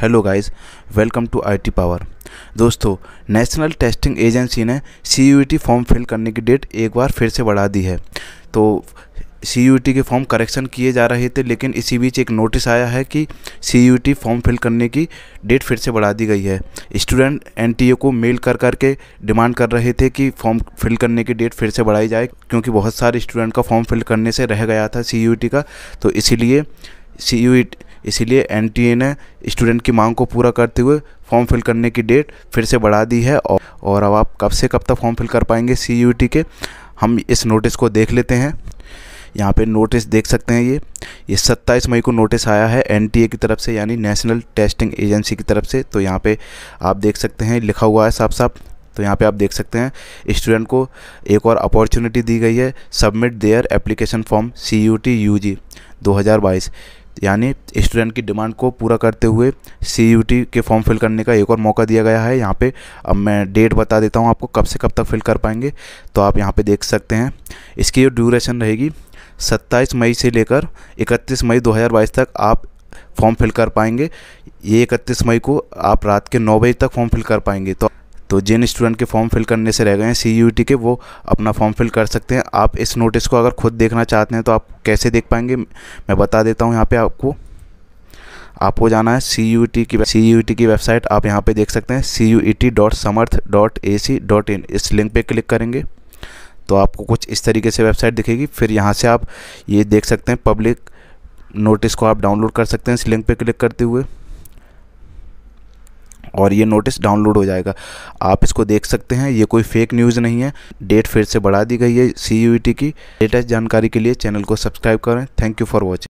hello guys welcome to IT power दोस्तों national testing agency ने C form fill करने की डेट एक बार फिर से बढ़ा दी है तो सी e के फॉर्म करेक्शन किए जा रहे थे लेकिन इसी बीच एक नोटिस आया है कि सी फॉर्म फिल करने की डेट फिर से बढ़ा दी गई है स्टूडेंट एन को मेल कर करके डिमांड कर रहे थे कि फॉर्म फिल करने की डेट फिर से बढ़ाई जाए क्योंकि बहुत सारे स्टूडेंट का फॉर्म फिल करने से रह गया था सी e का तो इसीलिए सी इसीलिए एन ने स्टूडेंट की मांग को पूरा करते हुए फॉर्म फिल करने की डेट फिर से बढ़ा दी है और, और अब आप कब से कब तक फॉर्म फिल कर पाएंगे सी के हम इस नोटिस को देख लेते हैं यहाँ पे नोटिस देख सकते हैं ये ये 27 मई को नोटिस आया है एन की तरफ से यानी नेशनल टेस्टिंग एजेंसी की तरफ से तो यहाँ पे आप देख सकते हैं लिखा हुआ है साफ साफ तो यहाँ पे आप देख सकते हैं स्टूडेंट को एक और अपॉर्चुनिटी दी गई है submit their application form C U T U G दो यानी स्टूडेंट की डिमांड को पूरा करते हुए सी के फॉर्म फिल करने का एक और मौका दिया गया है यहाँ पे अब मैं डेट बता देता हूँ आपको कब से कब तक फिल कर पाएंगे तो आप यहाँ पे देख सकते हैं इसकी जो ड्यूरेशन रहेगी 27 मई से लेकर 31 मई 2022 तक आप फॉर्म फिल कर पाएंगे ये इकतीस मई को आप रात के नौ बजे तक फॉर्म फिल कर पाएंगे तो तो जिन स्टूडेंट के फॉर्म फिल करने से रह गए हैं सी के वो अपना फॉर्म फिल कर सकते हैं आप इस नोटिस को अगर खुद देखना चाहते हैं तो आप कैसे देख पाएंगे मैं बता देता हूँ यहाँ पर आपको आपको जाना है सी यू टी की सी यू टी की वेबसाइट आप यहाँ पे देख सकते हैं C U E T dot Samarth dot A C dot in इस लिंक पे क्लिक करेंगे तो आपको कुछ इस तरीके से वेबसाइट दिखेगी फिर यहाँ से आप ये देख सकते हैं पब्लिक नोटिस को आप डाउनलोड कर सकते हैं इस लिंक पे क्लिक करते हुए और ये नोटिस डाउनलोड हो जाएगा आप इसको देख सकते हैं ये कोई फेक न्यूज़ नहीं है डेट फिर से बढ़ा दी गई है सी e की लेटेस्ट जानकारी के लिए चैनल को सब्सक्राइब करें थैंक यू फॉर वॉचिंग